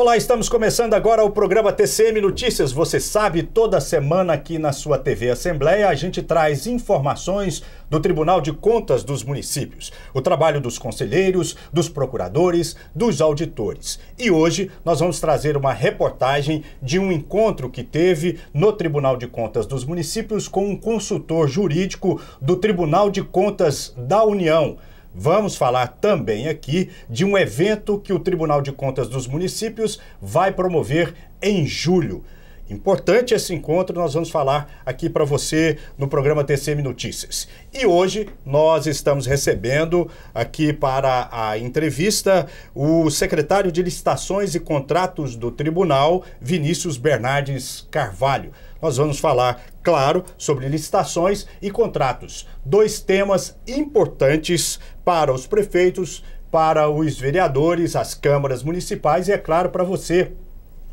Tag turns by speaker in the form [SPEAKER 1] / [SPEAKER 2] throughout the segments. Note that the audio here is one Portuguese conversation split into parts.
[SPEAKER 1] Olá, estamos começando agora o programa TCM Notícias. Você sabe, toda semana aqui na sua TV Assembleia a gente traz informações do Tribunal de Contas dos municípios, o trabalho dos conselheiros, dos procuradores, dos auditores. E hoje nós vamos trazer uma reportagem de um encontro que teve no Tribunal de Contas dos municípios com um consultor jurídico do Tribunal de Contas da União. Vamos falar também aqui de um evento que o Tribunal de Contas dos Municípios vai promover em julho. Importante esse encontro, nós vamos falar aqui para você no programa TCM Notícias. E hoje nós estamos recebendo aqui para a entrevista o secretário de Licitações e Contratos do Tribunal, Vinícius Bernardes Carvalho. Nós vamos falar, claro, sobre licitações e contratos, dois temas importantes para os prefeitos, para os vereadores, as câmaras municipais e, é claro, para você,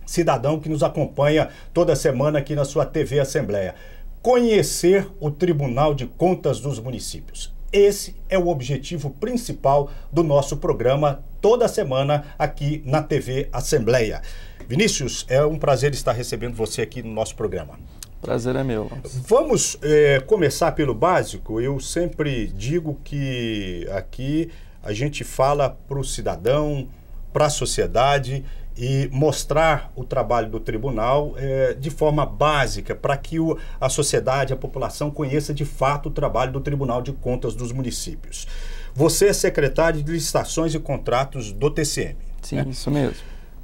[SPEAKER 1] cidadão que nos acompanha toda semana aqui na sua TV Assembleia. Conhecer o Tribunal de Contas dos Municípios. Esse é o objetivo principal do nosso programa toda semana aqui na TV Assembleia. Vinícius, é um prazer estar recebendo você aqui no nosso programa.
[SPEAKER 2] Prazer é meu.
[SPEAKER 1] Vamos é, começar pelo básico. Eu sempre digo que aqui a gente fala para o cidadão, para a sociedade e mostrar o trabalho do tribunal é, de forma básica, para que o, a sociedade, a população conheça de fato o trabalho do Tribunal de Contas dos Municípios. Você é secretário de Licitações e Contratos do TCM. Sim, né? isso mesmo.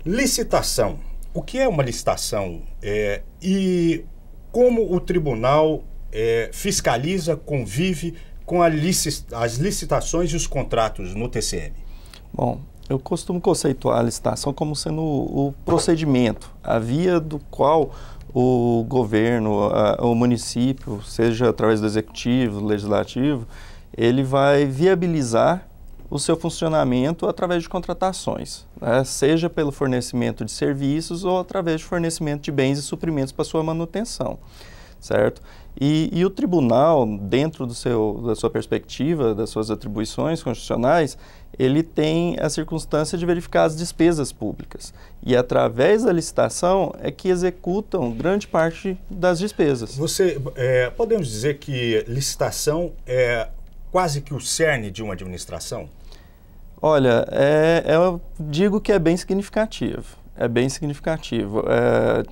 [SPEAKER 1] Licitação. O que é uma licitação é, e como o tribunal é, fiscaliza, convive com as licitações e os contratos no TCM?
[SPEAKER 2] Bom, eu costumo conceituar a licitação como sendo o, o procedimento, a via do qual o governo, a, o município, seja através do executivo, do legislativo, ele vai viabilizar o seu funcionamento através de contratações, né? seja pelo fornecimento de serviços ou através de fornecimento de bens e suprimentos para sua manutenção, certo? E, e, o tribunal, dentro do seu, da sua perspectiva, das suas atribuições constitucionais, ele tem a circunstância de verificar as despesas públicas. E através da licitação é que executam grande parte das despesas.
[SPEAKER 1] Você é, podemos dizer que licitação é quase que o cerne de uma administração?
[SPEAKER 2] Olha, é, é eu digo que é bem significativo. É bem significativo. É,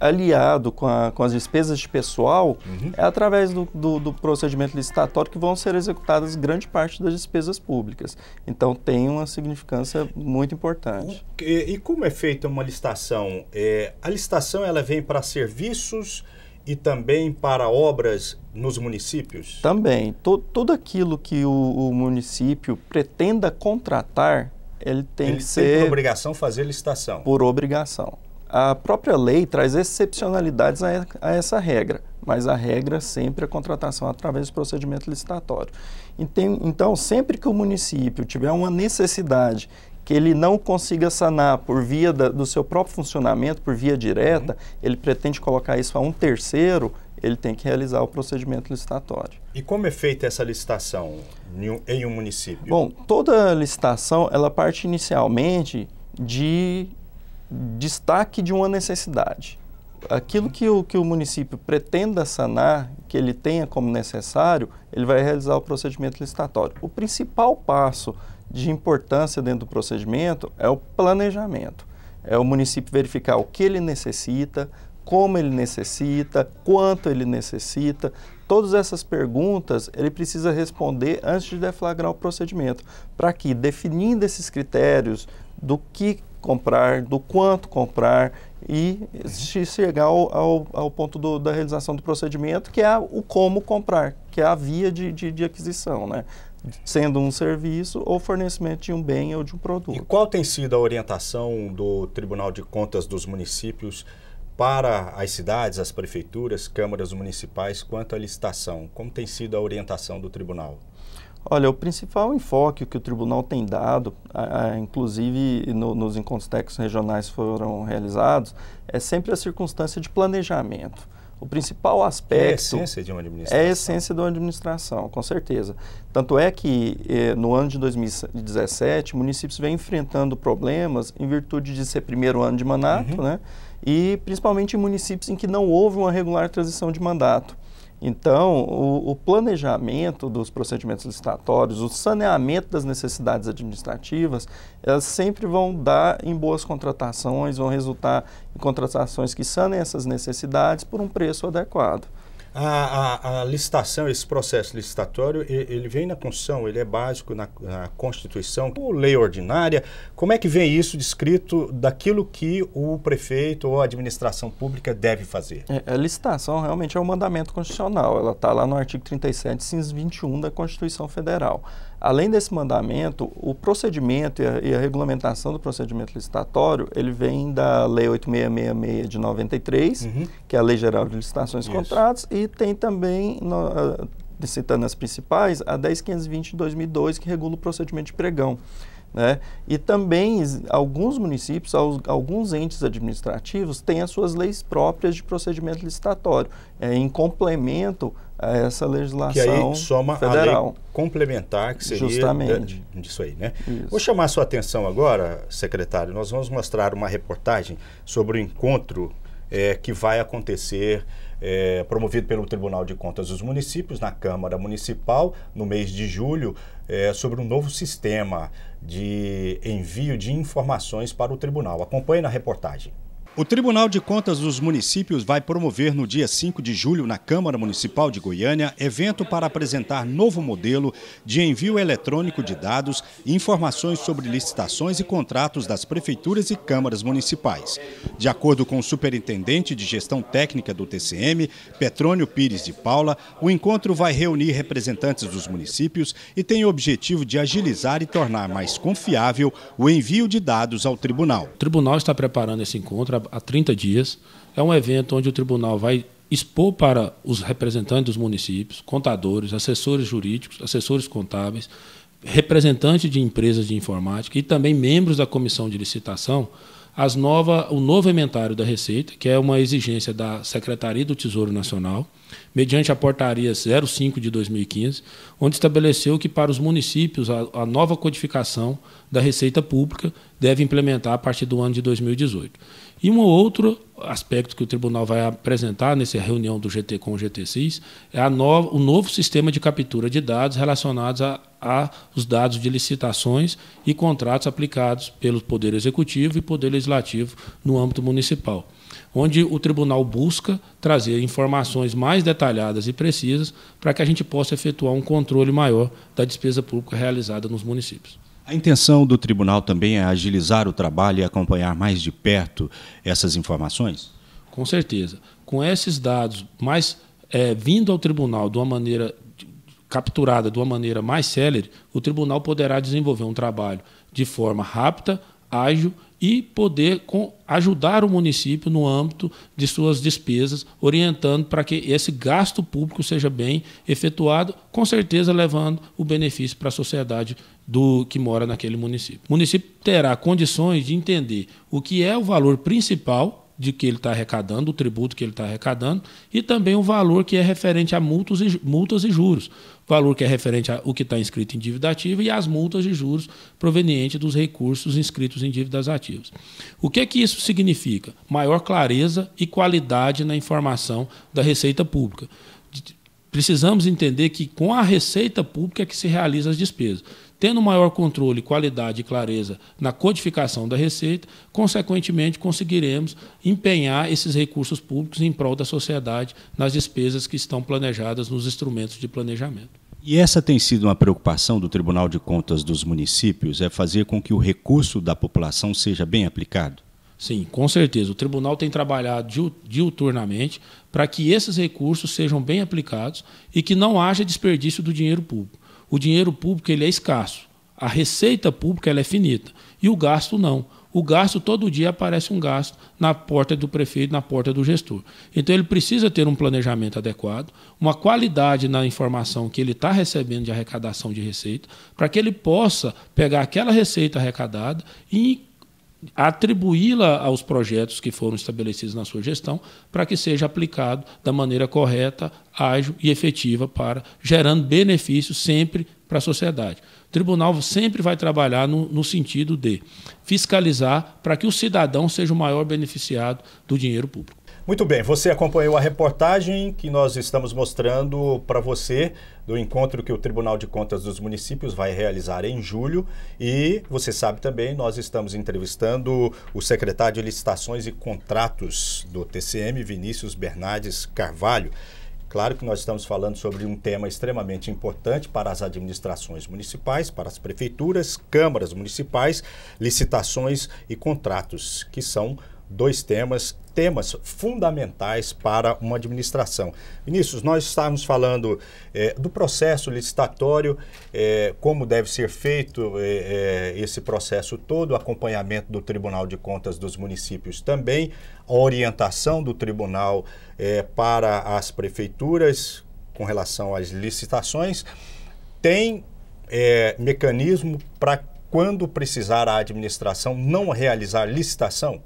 [SPEAKER 2] aliado com, a, com, as despesas de pessoal, uhum. é através do, do, do, procedimento licitatório que vão ser executadas grande parte das despesas públicas. Então tem uma significância muito importante.
[SPEAKER 1] e, como é feita uma licitação? É, a licitação ela vem para serviços e também para obras nos municípios?
[SPEAKER 2] Também. To, tudo aquilo que o, o município pretenda contratar, ele tem ele que tem ser... por
[SPEAKER 1] obrigação fazer licitação.
[SPEAKER 2] Por obrigação. A própria lei traz excepcionalidades a, a essa regra, mas a regra sempre é a contratação através do procedimento licitatório. Então, sempre que o município tiver uma necessidade que ele não consiga sanar por via da, do seu próprio funcionamento, por via direta, uhum. ele pretende colocar isso a um terceiro, ele tem que realizar o procedimento licitatório.
[SPEAKER 1] E como é feita essa licitação em um, em um município?
[SPEAKER 2] Bom, toda licitação, ela parte inicialmente de destaque de uma necessidade. Aquilo que o, que o município pretenda sanar, que ele tenha como necessário, ele vai realizar o procedimento licitatório. O principal passo de importância dentro do procedimento é o planejamento. É o município verificar o que ele necessita, como ele necessita, quanto ele necessita. Todas essas perguntas ele precisa responder antes de deflagrar o procedimento, para que, definindo esses critérios do que comprar, do quanto comprar e chegar ao, ao, ao ponto do, da realização do procedimento, que é o como comprar, que é a via de, de, de aquisição, né? sendo um serviço ou fornecimento de um bem ou de um produto. E
[SPEAKER 1] qual tem sido a orientação do Tribunal de Contas dos municípios para as cidades, as prefeituras, câmaras municipais quanto à licitação? Como tem sido a orientação do tribunal?
[SPEAKER 2] Olha, o principal enfoque que o tribunal tem dado, inclusive no, nos encontros técnicos regionais foram realizados, é sempre a circunstância de planejamento. O principal aspecto. É a essência de uma administração. É a essência de uma administração, com certeza. Tanto é que, eh, no ano de 2017, municípios vêm enfrentando problemas em virtude de ser primeiro ano de mandato, uhum. né? E principalmente em municípios em que não houve uma regular transição de mandato. Então, o, o, planejamento dos procedimentos licitatórios, o saneamento das necessidades administrativas, elas sempre vão dar em boas contratações, vão resultar em contratações que sanem essas necessidades por um preço adequado.
[SPEAKER 1] A, a, a, licitação, esse processo licitatório, ele vem na Constituição, ele é básico na, na, Constituição, ou lei ordinária. Como é que vem isso descrito daquilo que o prefeito ou a administração pública deve fazer? É, a licitação realmente
[SPEAKER 2] é um mandamento constitucional, ela está lá no artigo 37, CINS 21 da Constituição Federal. Além desse mandamento, o procedimento e a, e a, regulamentação do procedimento licitatório, ele vem da Lei 8666 de 93, uhum. que é a Lei Geral de Licitações e Contratos, e tem também, no, citando as principais, a 10520 de 2002, que regula o procedimento de pregão. Né? E também alguns municípios, alguns entes administrativos têm as suas leis próprias de procedimento licitatório, é, em complemento a essa legislação que soma federal. a lei
[SPEAKER 1] complementar que seria Justamente. Né, disso aí, né? Isso. Vou chamar a sua atenção agora, secretário. Nós vamos mostrar uma reportagem sobre o encontro é, que vai acontecer é, promovido pelo Tribunal de Contas dos Municípios na Câmara Municipal no mês de julho é, sobre um novo sistema de envio de informações para o tribunal. Acompanhe na reportagem. O Tribunal de Contas dos Municípios vai promover no dia 5 de julho, na Câmara Municipal de Goiânia, evento para apresentar novo modelo de envio eletrônico de dados e informações sobre licitações e contratos das prefeituras e câmaras municipais. De acordo com o superintendente de gestão técnica do TCM, Petrônio Pires de Paula, o encontro vai reunir representantes dos municípios e tem o
[SPEAKER 3] objetivo de agilizar e tornar mais confiável o envio de dados ao tribunal. O tribunal está preparando esse encontro há 30 dias. É um evento onde o tribunal vai expor para os representantes dos municípios, contadores, assessores jurídicos, assessores contábeis, representantes de empresas de informática e também membros da comissão de licitação as nova, o novo inventário da Receita, que é uma exigência da Secretaria do Tesouro Nacional, mediante a portaria 05 de 2015, onde estabeleceu que para os municípios a, a nova codificação da Receita Pública deve implementar a partir do ano de 2018. E um outro aspecto que o tribunal vai apresentar nessa reunião do GT com o GT6 é no, o novo sistema de captura de dados relacionados a, a os dados de licitações e contratos aplicados pelo Poder Executivo e Poder Legislativo no âmbito municipal onde o tribunal busca trazer informações mais detalhadas e precisas para que a gente possa efetuar um controle maior da despesa pública realizada nos municípios.
[SPEAKER 1] A intenção do tribunal também é agilizar o trabalho e acompanhar mais de perto essas informações?
[SPEAKER 3] Com certeza. Com esses dados, mais é, vindo ao tribunal de uma maneira capturada de uma maneira mais célere, o tribunal poderá desenvolver um trabalho de forma rápida, ágil e poder com, ajudar o município no âmbito de suas despesas, orientando para que esse gasto público seja bem efetuado, com certeza levando o benefício para a sociedade do que mora naquele município. O município terá condições de entender o que é o valor principal de que ele está arrecadando, o tributo que ele está arrecadando, e também o valor que é referente a multas e, multas e juros. Valor que é referente ao que está inscrito em dívida ativa e as multas e juros provenientes dos recursos inscritos em dívidas ativas. O que é que isso significa? Maior clareza e qualidade na informação da Receita Pública. Precisamos entender que com a Receita Pública é que se realizam as despesas. Tendo maior controle, qualidade e clareza na codificação da receita, consequentemente conseguiremos empenhar esses recursos públicos em prol da sociedade nas despesas que estão planejadas nos instrumentos de planejamento.
[SPEAKER 1] E essa tem sido uma preocupação do Tribunal de Contas dos municípios, é fazer com que o recurso da população seja bem aplicado?
[SPEAKER 3] Sim, com certeza. O tribunal tem trabalhado diuturnamente para que esses recursos sejam bem aplicados e que não haja desperdício do dinheiro público. O dinheiro público ele é escasso, a receita pública ela é finita e o gasto não. O gasto, todo dia aparece um gasto na porta do prefeito, na porta do gestor. Então, ele precisa ter um planejamento adequado, uma qualidade na informação que ele está recebendo de arrecadação de receita, para que ele possa pegar aquela receita arrecadada e atribuí-la aos projetos que foram estabelecidos na sua gestão para que seja aplicado da maneira correta, ágil e efetiva para gerando benefícios sempre para a sociedade. O tribunal sempre vai trabalhar no, no sentido de fiscalizar para que o cidadão seja o maior beneficiado do dinheiro público.
[SPEAKER 1] Muito bem, você acompanhou a reportagem que nós estamos mostrando para você do encontro que o Tribunal de Contas dos Municípios vai realizar em julho. E você sabe também, nós estamos entrevistando o secretário de Licitações e Contratos do TCM, Vinícius Bernardes Carvalho. Claro que nós estamos falando sobre um tema extremamente importante para as administrações municipais, para as prefeituras, câmaras municipais, licitações e contratos, que são dois temas temas fundamentais para uma administração. Vinícius, nós estávamos falando é, do processo licitatório, é, como deve ser feito é, esse processo todo, acompanhamento do Tribunal de Contas dos municípios também, a orientação do Tribunal para as prefeituras com relação às licitações. Tem mecanismo para quando precisar a administração não realizar licitação?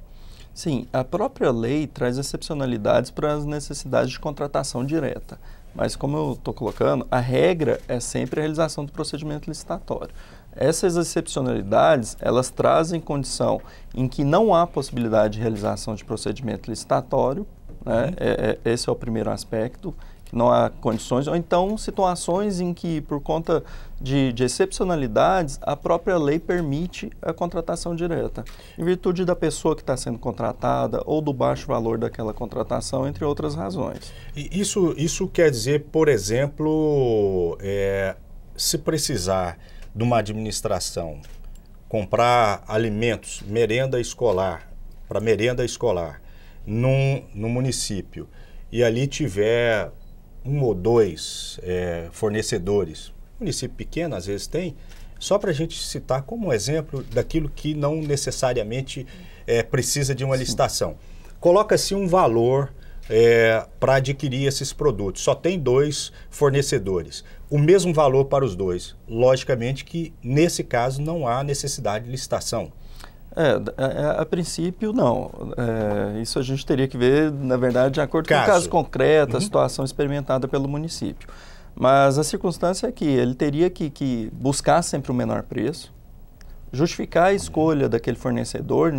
[SPEAKER 1] Sim, a própria lei traz excepcionalidades para as necessidades de contratação
[SPEAKER 2] direta. Mas, como eu estou colocando, a regra é sempre a realização do procedimento licitatório. Essas excepcionalidades, elas trazem condição em que não há possibilidade de realização de procedimento licitatório, né? Uhum. É, é, esse é o primeiro aspecto, que não há condições, ou então situações em que, por conta de, de, excepcionalidades, a própria lei permite a contratação direta, em virtude da pessoa que está sendo contratada ou do baixo valor daquela contratação, entre outras razões.
[SPEAKER 1] E isso, isso quer dizer, por exemplo, é, se precisar de uma administração comprar alimentos, merenda escolar, para merenda escolar, num, no município, e ali tiver um ou dois é, fornecedores, município pequeno às vezes tem, só para a gente citar como exemplo daquilo que não necessariamente é, precisa de uma Sim. licitação. Coloca-se um valor é, para adquirir esses produtos. Só tem dois fornecedores. O mesmo valor para os dois. Logicamente que, nesse caso, não há necessidade de licitação. É, a, é, é, a, princípio
[SPEAKER 2] não. É, isso a gente teria que ver, na verdade, de acordo caso. com o caso
[SPEAKER 1] concreto, uhum. a situação
[SPEAKER 2] experimentada pelo município. Mas a circunstância é que ele teria que, que buscar sempre o menor preço, justificar a escolha daquele fornecedor,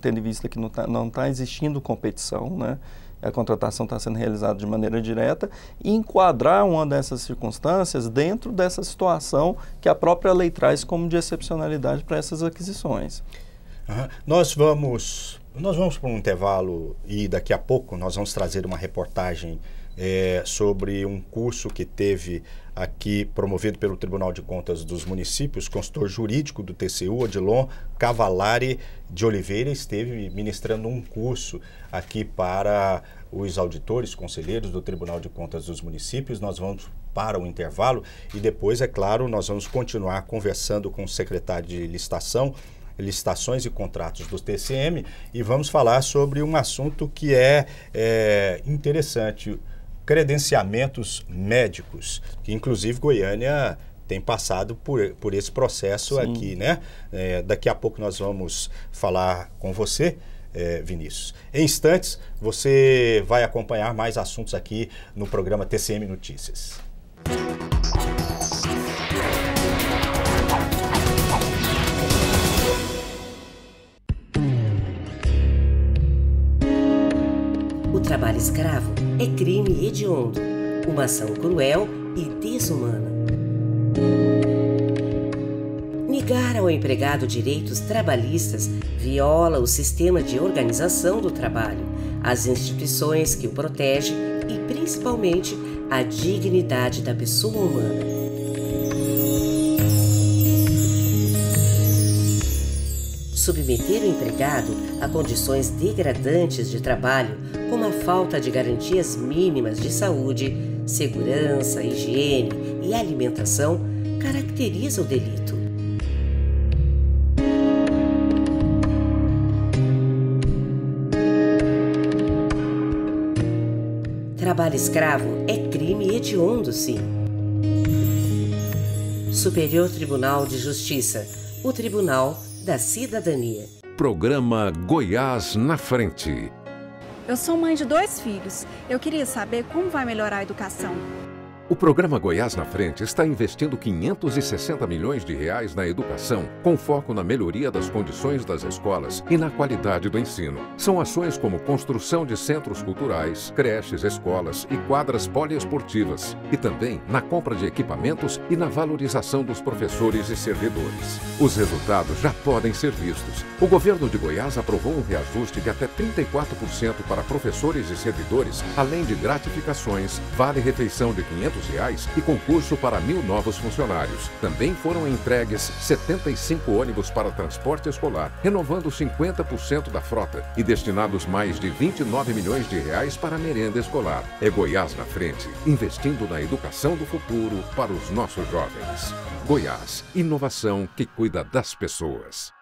[SPEAKER 2] tendo em vista que não está tá existindo competição, né? a contratação está sendo realizada de maneira direta, e enquadrar uma dessas circunstâncias dentro dessa situação que a própria
[SPEAKER 1] lei traz como de excepcionalidade para essas aquisições. Uhum. Nós vamos nós vamos para um intervalo e daqui a pouco nós vamos trazer uma reportagem é, sobre um curso que teve aqui promovido pelo Tribunal de Contas dos Municípios, consultor jurídico do TCU, Odilon Cavalari de Oliveira, esteve ministrando um curso aqui para os auditores, conselheiros do Tribunal de Contas dos Municípios. Nós vamos para o intervalo e depois, é claro, nós vamos continuar conversando com o secretário de licitação, licitações e contratos do TCM e vamos falar sobre um assunto que é, é interessante, credenciamentos médicos, que inclusive Goiânia tem passado por, por esse processo Sim. aqui, né? É, daqui a pouco nós vamos falar com você, é, Vinícius. Em instantes, você vai acompanhar mais assuntos aqui no programa TCM Notícias.
[SPEAKER 4] trabalho escravo é crime hediondo, uma ação cruel e desumana. Negar ao empregado direitos trabalhistas viola o sistema de organização do trabalho, as instituições que o protegem e, principalmente, a dignidade da pessoa humana. submeter o empregado a condições degradantes de trabalho, como a falta de garantias mínimas de saúde, segurança, higiene e alimentação, caracteriza o delito. Trabalho escravo é crime hediondo, sim. Superior Tribunal de Justiça. O tribunal da Cidadania.
[SPEAKER 5] Programa Goiás na Frente.
[SPEAKER 6] Eu sou mãe de dois filhos. Eu queria saber como vai melhorar a educação.
[SPEAKER 5] O programa Goiás na Frente está investindo 560 milhões de reais na educação, com foco na melhoria das condições das escolas e na qualidade do ensino. São ações como construção de centros culturais, creches, escolas e quadras poliesportivas, e também na compra de equipamentos e na valorização dos professores e servidores. Os resultados já podem ser vistos. O governo de Goiás aprovou um reajuste de até 34% para professores e servidores, além de gratificações, vale refeição de 500 e concurso para mil novos funcionários. Também foram entregues 75 ônibus para transporte escolar, renovando 50% da frota e destinados mais de 29 milhões de reais para merenda escolar. É Goiás na frente, investindo na educação do futuro para os nossos jovens. Goiás, inovação que cuida das pessoas.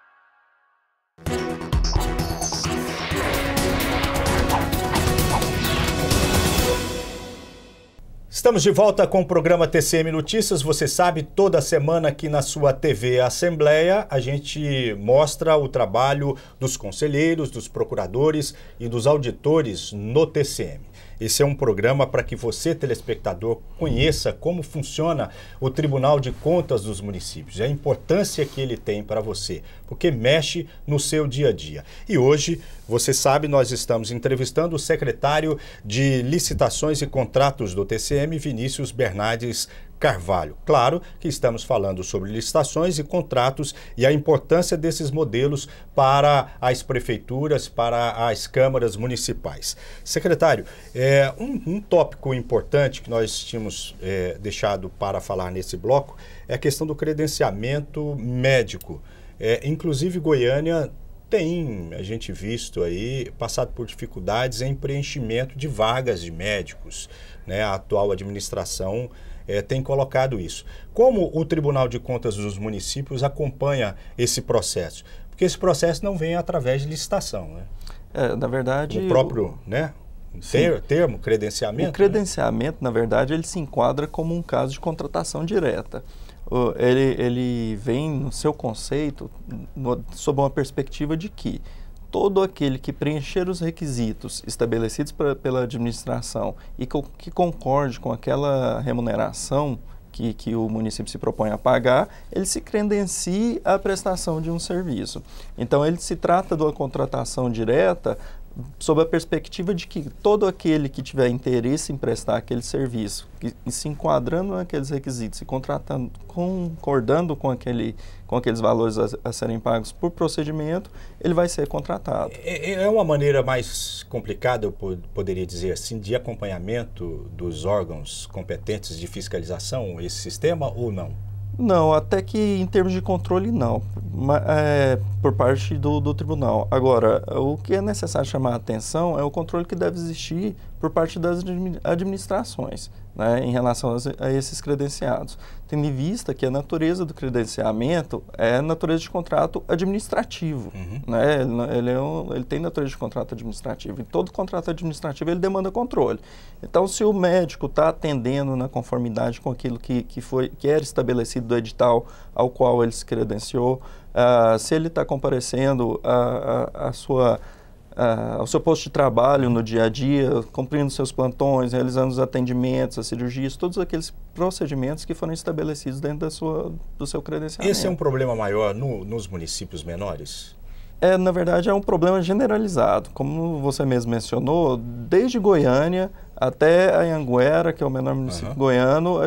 [SPEAKER 1] Estamos de volta com o programa TCM Notícias. Você sabe, toda semana aqui na sua TV Assembleia, a gente mostra o trabalho dos conselheiros, dos procuradores e dos auditores no TCM. Esse é um programa para que você, telespectador, conheça como funciona o Tribunal de Contas dos Municípios e a importância que ele tem para você, porque mexe no seu dia a dia. E hoje, você sabe, nós estamos entrevistando o secretário de Licitações e Contratos do TCM, Vinícius Bernardes Carvalho. Claro que estamos falando sobre licitações e contratos e a importância desses modelos para as prefeituras, para as câmaras municipais. Secretário, é, um, um, tópico importante que nós tínhamos é, deixado para falar nesse bloco é a questão do credenciamento médico. É, inclusive, Goiânia tem, a gente visto aí, passado por dificuldades em preenchimento de vagas de médicos. Né? A atual administração é, tem colocado isso. Como o Tribunal de Contas dos Municípios acompanha esse processo? Porque esse processo não vem através de licitação, né?
[SPEAKER 2] É, na verdade...
[SPEAKER 1] O próprio, né? Ter,
[SPEAKER 2] termo, credenciamento? O né? credenciamento, né? na verdade, ele se enquadra como um caso de contratação direta. Ele, ele vem no seu conceito no, sob uma perspectiva de que todo aquele que preencher os requisitos estabelecidos pra, pela administração e co que concorde com aquela remuneração que, que, o município se propõe a pagar, ele se credencia à prestação de um serviço. Então, ele se trata de uma contratação direta sob a perspectiva de que todo aquele que tiver interesse em prestar aquele serviço, que, se enquadrando naqueles requisitos e contratando, concordando com, aquele, com aqueles valores a, a, serem pagos por procedimento, ele vai ser contratado.
[SPEAKER 1] É, é, é uma maneira mais complicada, eu poderia dizer assim, de acompanhamento dos órgãos competentes de fiscalização, esse sistema ou não?
[SPEAKER 2] Não, até que em termos de controle, não, Mas, é, por parte do, do tribunal. Agora, o que é necessário chamar a atenção é o controle que deve existir por parte das administrações né, em relação a esses credenciados, tendo em vista que a natureza do credenciamento é natureza de contrato administrativo. Uhum. Né, ele, é um, ele tem natureza de contrato administrativo e todo contrato administrativo ele demanda controle. Então, se o médico está atendendo na conformidade com aquilo que, que, foi, que era estabelecido do edital ao qual ele se credenciou, uh, se ele está comparecendo a, a, a sua ah, ao seu posto de trabalho no dia a dia, cumprindo seus plantões, realizando os atendimentos, as cirurgias, todos aqueles procedimentos que foram estabelecidos dentro da sua, do seu credenciamento. Esse é um problema
[SPEAKER 1] maior no, nos municípios menores?
[SPEAKER 2] É, na verdade, é um problema generalizado. Como você mesmo mencionou, desde Goiânia até a Anguera, que é o menor município uhum. goiano,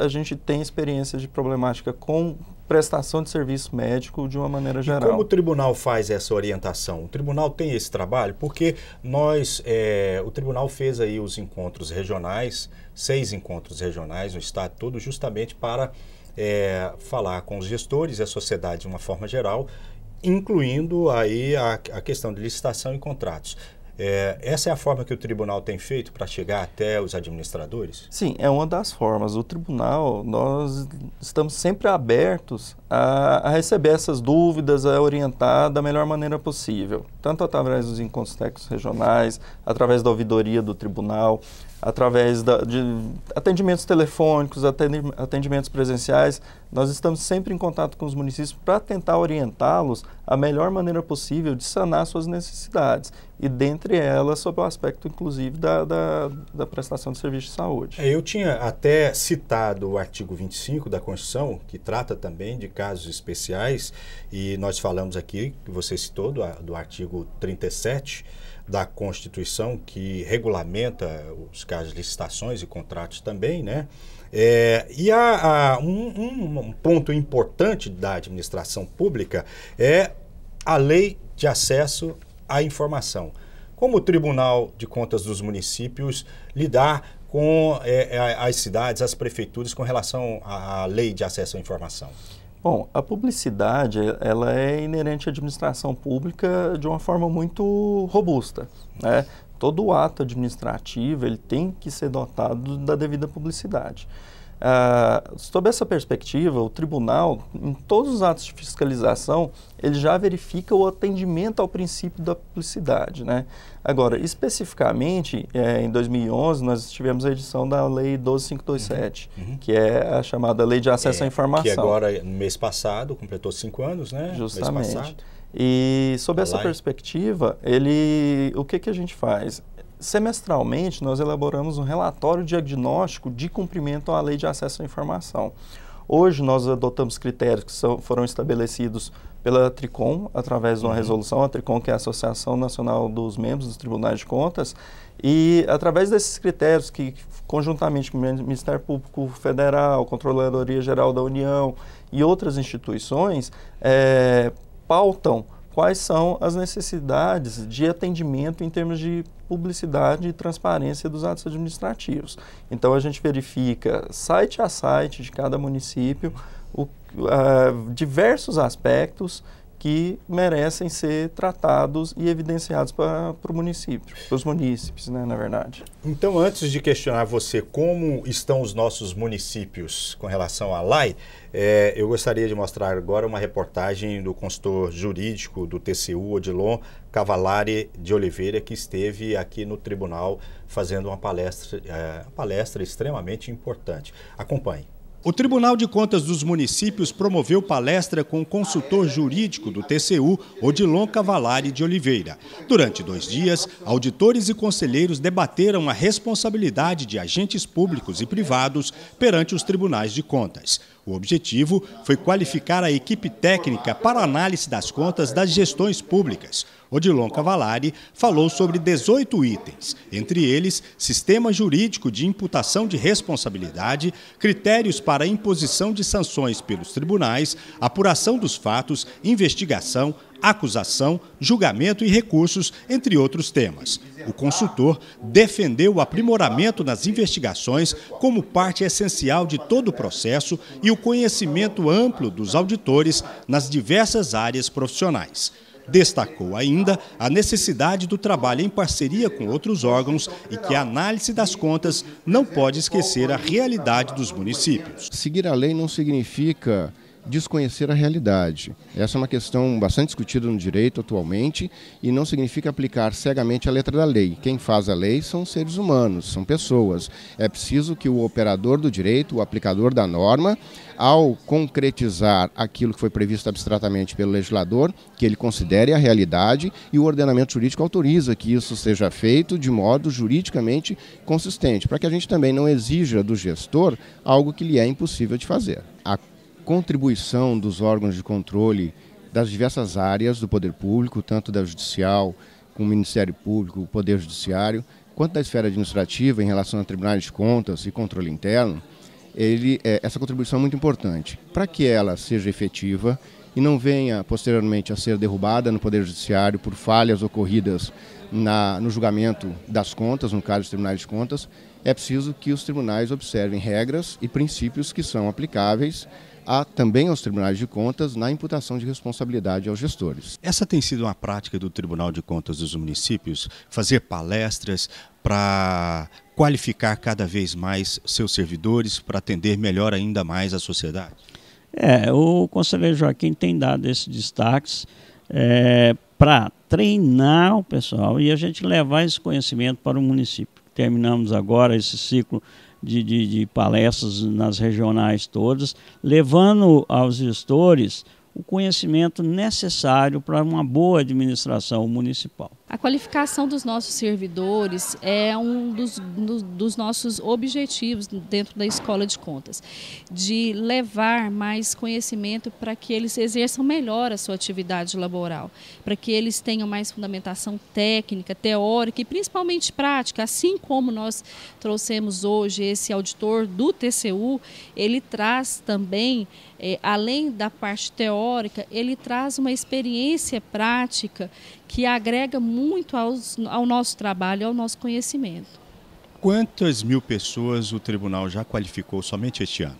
[SPEAKER 2] a, a gente tem experiência de problemática com prestação de serviço médico de uma maneira geral. E como o
[SPEAKER 1] tribunal faz essa orientação? O tribunal tem esse trabalho? Porque nós, é, o tribunal fez aí os encontros regionais, seis encontros regionais no estado todo, justamente para é, falar com os gestores e a sociedade de uma forma geral, incluindo aí a, a questão de licitação e contratos. É, essa é a forma que o tribunal tem feito para chegar até os administradores?
[SPEAKER 2] Sim, é uma das formas. O tribunal, nós estamos sempre abertos a, a receber essas dúvidas, a orientar da melhor maneira possível, tanto através dos encontros técnicos regionais, através da ouvidoria do tribunal, através da, de atendimentos telefônicos, atendimentos presenciais. Nós estamos sempre em contato com os municípios para tentar orientá-los a melhor maneira possível de sanar suas necessidades e dentre elas sobre o aspecto, inclusive, da, da, da, prestação de serviço de saúde.
[SPEAKER 1] É, eu tinha até citado o artigo 25 da Constituição, que trata também de casos especiais, e nós falamos aqui, que você citou, do, do artigo 37 da Constituição, que regulamenta os casos de licitações e contratos também, né? É, e há, há um, um ponto importante da administração pública é a lei de acesso a informação. Como o Tribunal de Contas dos Municípios lidar com é, as cidades, as prefeituras, com relação à lei de acesso à informação? Bom, a
[SPEAKER 2] publicidade ela é inerente à administração pública de uma forma muito robusta. Né? Todo ato administrativo ele tem que ser dotado da devida publicidade. Uh, sob essa perspectiva, o tribunal, em todos os atos de fiscalização, ele já verifica o atendimento ao princípio da publicidade. Né? Agora, especificamente, é, em 2011, nós tivemos a edição da Lei 12527, uhum. Uhum. que é a chamada Lei de Acesso é, à Informação. Que agora,
[SPEAKER 1] no mês passado, completou cinco anos, né? Justamente.
[SPEAKER 2] E sob tá essa perspectiva, ele, o que, que a gente faz? semestralmente, nós elaboramos um relatório diagnóstico de cumprimento à Lei de Acesso à Informação. Hoje, nós adotamos critérios que são, foram estabelecidos pela TRICOM, através de uma uhum. resolução, a TRICOM, que é a Associação Nacional dos Membros dos Tribunais de Contas, e através desses critérios que, conjuntamente com o Ministério Público Federal, Controladoria Geral da União e outras instituições, é, pautam quais são as necessidades de atendimento em termos de publicidade e transparência dos atos administrativos. Então a gente verifica site a site de cada município o, uh, diversos aspectos que merecem ser tratados e evidenciados
[SPEAKER 1] para o município, para os munícipes, né, na verdade. Então, antes de questionar você como estão os nossos municípios com relação à LAI, é, eh, eu gostaria de mostrar agora uma reportagem do consultor jurídico do TCU, Odilon Cavalari de Oliveira, que esteve aqui no tribunal fazendo uma palestra, é, uma palestra extremamente importante. Acompanhe. O Tribunal de Contas dos Municípios promoveu palestra com o consultor jurídico do TCU, Odilon Cavalari de Oliveira. Durante dois dias, auditores e conselheiros debateram a responsabilidade de agentes públicos e privados perante os tribunais de contas. O objetivo foi qualificar a equipe técnica para análise das contas das gestões públicas. Odilon Cavalari falou sobre 18 itens, entre eles sistema jurídico de imputação de responsabilidade, critérios para imposição de sanções pelos tribunais, apuração dos fatos, investigação, acusação, julgamento e recursos, entre outros temas. O consultor defendeu o aprimoramento nas investigações como parte essencial de todo o processo e o conhecimento amplo dos auditores nas diversas áreas profissionais. Destacou ainda a necessidade do trabalho em parceria com outros órgãos e que a análise das contas não pode esquecer a realidade dos municípios. Seguir a lei não significa desconhecer a
[SPEAKER 7] realidade. Essa é uma questão bastante discutida no direito atualmente e não significa aplicar cegamente a letra da lei. Quem faz a lei são seres humanos, são pessoas. É preciso que o operador do direito, o aplicador da norma, ao concretizar aquilo que foi previsto abstratamente pelo legislador, que ele considere a realidade e o ordenamento jurídico autoriza que isso seja feito de modo juridicamente consistente, para que a gente também não exija do gestor algo que lhe é impossível de fazer. A contribuição dos órgãos de controle das diversas áreas do poder público, tanto da judicial, com o Ministério Público, o Poder Judiciário, quanto da esfera administrativa em relação a tribunais de contas e controle interno, ele, é, essa contribuição é muito importante. Para que ela seja efetiva e não venha posteriormente a ser derrubada no Poder Judiciário por falhas ocorridas na, no julgamento das contas, no caso dos tribunais de contas, é preciso que os tribunais observem regras e princípios que são aplicáveis a, também aos tribunais de contas
[SPEAKER 1] na imputação de responsabilidade aos gestores. Essa tem sido uma prática do Tribunal de Contas dos municípios, fazer palestras para qualificar cada vez mais seus servidores, para atender melhor ainda mais a sociedade? É, o conselheiro Joaquim tem dado esses destaques é, para treinar o pessoal
[SPEAKER 7] e a gente levar esse conhecimento para o município. Terminamos agora esse ciclo de, de, de palestras nas regionais todas, levando aos gestores o conhecimento necessário para uma boa administração municipal.
[SPEAKER 6] A qualificação dos nossos servidores é um dos, dos, nossos objetivos dentro da escola de contas, de levar mais conhecimento para que eles exerçam melhor a sua atividade laboral, para que eles tenham mais fundamentação técnica, teórica e principalmente prática, assim como nós trouxemos hoje esse auditor do TCU, ele traz também, eh, além da parte teórica, ele traz uma experiência prática que agrega muito muito aos, ao nosso trabalho, ao nosso conhecimento.
[SPEAKER 1] Quantas mil pessoas o tribunal já qualificou somente este ano?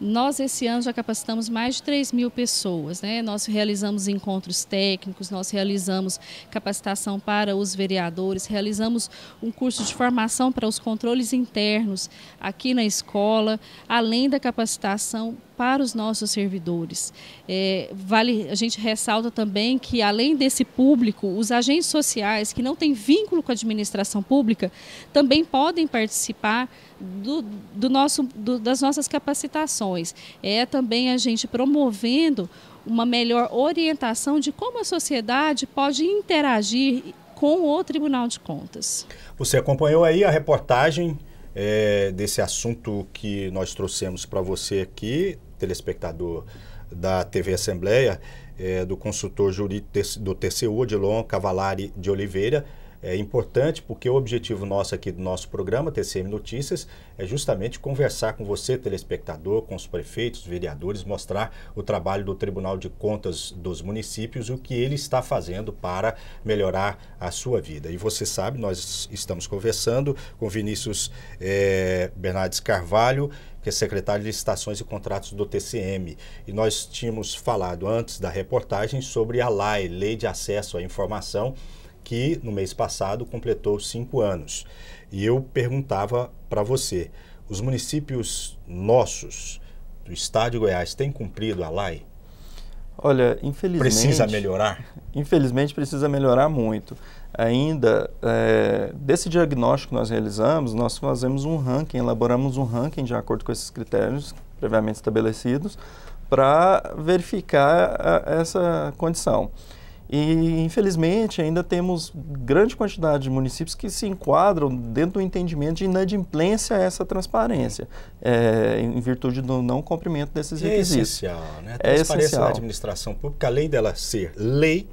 [SPEAKER 6] Nós, esse ano, já capacitamos mais de 3 mil pessoas. Né? Nós realizamos encontros técnicos, nós realizamos capacitação para os vereadores, realizamos um curso de formação para os controles internos aqui na escola, além da capacitação para os nossos servidores. É, vale, a gente ressalta também que, além desse público, os agentes sociais que não têm vínculo com a administração pública também podem participar do, do nosso, do, das nossas capacitações. É também a gente promovendo uma melhor orientação de como a sociedade pode interagir com o Tribunal de Contas.
[SPEAKER 1] Você acompanhou aí a reportagem é, desse assunto que nós trouxemos para você aqui telespectador da TV Assembleia, é, do consultor jurídico do TCU, Odilon Cavalari de Oliveira. É importante porque o objetivo nosso aqui do nosso programa, TCM Notícias, é justamente conversar com você, telespectador, com os prefeitos, vereadores, mostrar o trabalho do Tribunal de Contas dos municípios e o que ele está fazendo para melhorar a sua vida. E você sabe, nós estamos conversando com Vinícius é, Bernardes Carvalho que é secretário de licitações e contratos do TCM. E nós tínhamos falado antes da reportagem sobre a LAI, Lei de Acesso à Informação, que no mês passado completou cinco anos. E eu perguntava para você, os municípios nossos do estado de Goiás têm cumprido a LAI? Olha, infelizmente. Precisa melhorar?
[SPEAKER 2] Infelizmente precisa melhorar muito ainda é, desse diagnóstico que nós realizamos, nós fazemos um ranking, elaboramos um ranking de acordo com esses critérios previamente estabelecidos para verificar a, essa condição. E, infelizmente, ainda temos grande quantidade de municípios que se enquadram dentro do entendimento de inadimplência a essa transparência, é, em virtude do não cumprimento desses é requisitos. É essencial, né? é essencial. na
[SPEAKER 1] administração pública, além dela ser lei,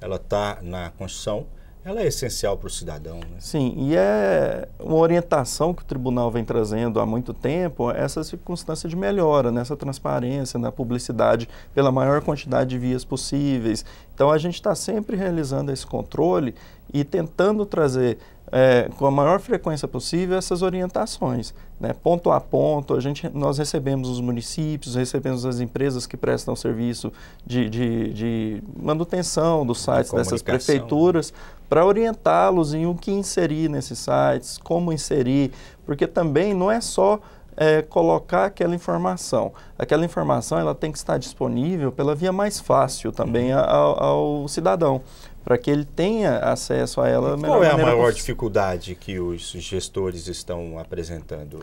[SPEAKER 1] ela está na Constituição, ela é essencial para o cidadão. Né?
[SPEAKER 2] Sim, e é uma orientação que o tribunal vem trazendo há muito tempo, é essa circunstância de melhora, nessa né? transparência, na publicidade, pela maior quantidade de vias possíveis. Então a gente está sempre realizando esse controle e tentando trazer é, com a maior frequência possível essas orientações. Né? Ponto a ponto, a gente, nós recebemos os municípios, recebemos as empresas que prestam serviço de, de, de manutenção dos sites dessas prefeituras para orientá-los em o que inserir nesses sites, como inserir, porque também não é só é, colocar aquela informação. Aquela informação ela tem que estar disponível pela via mais fácil também uhum. ao, ao cidadão para que ele tenha acesso a ela. qual é a maior possível.
[SPEAKER 1] dificuldade que os gestores estão apresentando?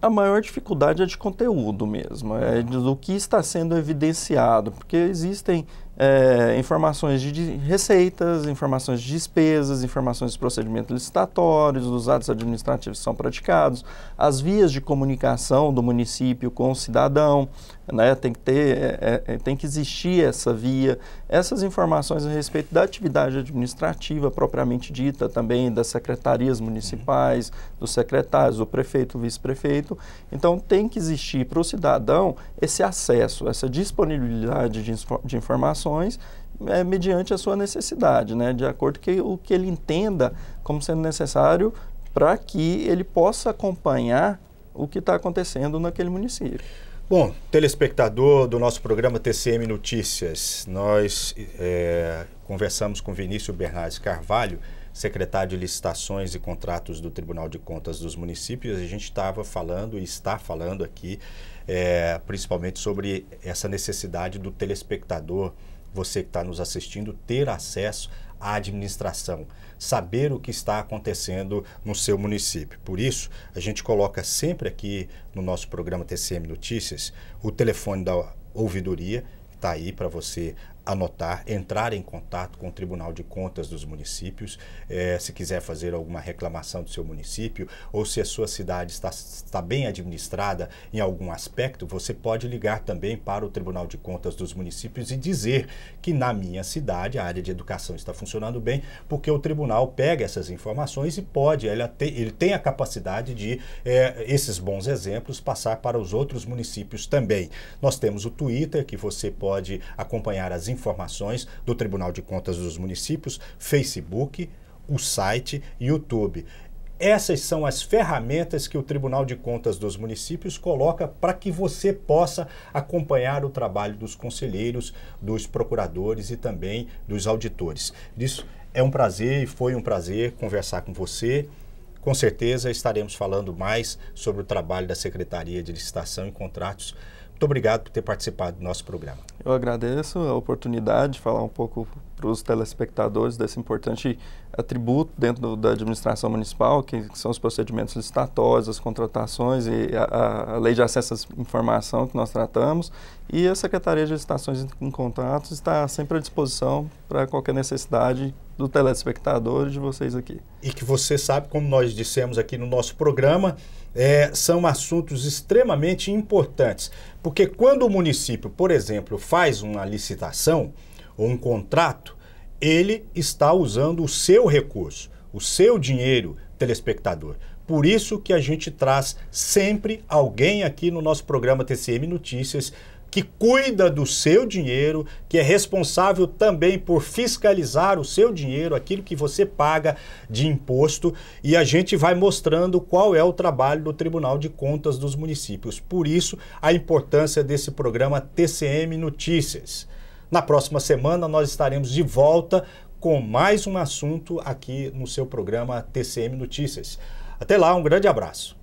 [SPEAKER 2] A maior dificuldade é de conteúdo mesmo, é do que está sendo evidenciado, porque existem é, informações de receitas, informações de despesas, informações de procedimentos licitatórios, dos atos administrativos que são praticados, as vias de comunicação do município com o cidadão, né, tem, que ter, é, é, tem que existir essa via, essas informações a respeito da atividade administrativa propriamente dita, também das secretarias municipais, dos secretários, do prefeito, vice-prefeito. Então tem que existir para o cidadão esse acesso, essa disponibilidade de, de informações é, mediante a sua necessidade, né? de acordo com o que ele entenda como sendo necessário para que ele possa acompanhar o que está acontecendo naquele município.
[SPEAKER 1] Bom, telespectador do nosso programa TCM Notícias, nós é, conversamos com Vinícius Bernardes Carvalho, secretário de Licitações e Contratos do Tribunal de Contas dos Municípios. A gente estava falando e está falando aqui, é, principalmente sobre essa necessidade do telespectador você que está nos assistindo, ter acesso à administração, saber o que está acontecendo no seu município. Por isso, a gente coloca sempre aqui no nosso programa TCM Notícias o telefone da ouvidoria, está aí para você anotar, entrar em contato com o Tribunal de Contas dos municípios, eh, se quiser fazer alguma reclamação do seu município ou se a sua cidade está, está bem administrada em algum aspecto, você pode ligar também para o Tribunal de Contas dos municípios e dizer que na minha cidade a área de educação está funcionando bem, porque o tribunal pega essas informações e pode, ele tem, ele tem a capacidade de eh, esses bons exemplos passar para os outros municípios também. Nós temos o Twitter que você pode acompanhar as informações informações do Tribunal de Contas dos Municípios, Facebook, o site, YouTube. Essas são as ferramentas que o Tribunal de Contas dos Municípios coloca para que você possa acompanhar o trabalho dos conselheiros, dos procuradores e também dos auditores. Isso é um prazer e foi um prazer conversar com você. Com certeza estaremos falando mais sobre o trabalho da Secretaria de Licitação e Contratos muito obrigado por ter participado do nosso programa. Eu
[SPEAKER 2] agradeço a oportunidade de falar um pouco para os telespectadores desse importante atributo dentro da administração municipal, que, são os procedimentos licitatórios, as contratações e a, a, lei de acesso à informação que nós tratamos. E a Secretaria de Licitações em Contratos está sempre à disposição para qualquer necessidade do telespectador
[SPEAKER 1] e de vocês aqui. E que você sabe, como nós dissemos aqui no nosso programa, é, são assuntos extremamente importantes porque quando o município, por exemplo, faz uma licitação ou um contrato, ele está usando o seu recurso, o seu dinheiro, telespectador. Por isso que a gente traz sempre alguém aqui no nosso programa TCM Notícias que cuida do seu dinheiro, que é responsável também por fiscalizar o seu dinheiro, aquilo que você paga de imposto, e a gente vai mostrando qual é o trabalho do Tribunal de Contas dos Municípios. Por isso, a importância desse programa TCM Notícias. Na próxima semana, nós estaremos de volta com mais um assunto aqui no seu programa TCM Notícias. Até lá, um grande abraço.